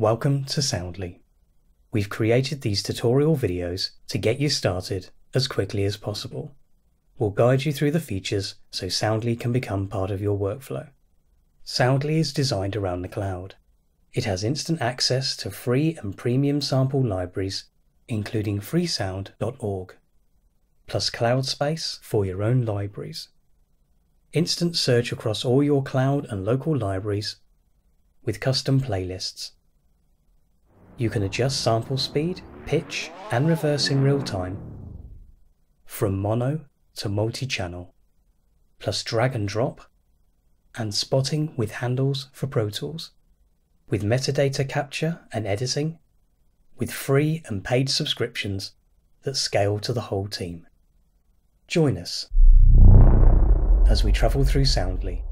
Welcome to Soundly. We've created these tutorial videos to get you started as quickly as possible. We'll guide you through the features so Soundly can become part of your workflow. Soundly is designed around the cloud. It has instant access to free and premium sample libraries, including freesound.org, plus cloud space for your own libraries. Instant search across all your cloud and local libraries with custom playlists you can adjust sample speed, pitch and reverse in real time from mono to multi-channel, plus drag and drop and spotting with handles for Pro Tools, with metadata capture and editing, with free and paid subscriptions that scale to the whole team. Join us as we travel through Soundly.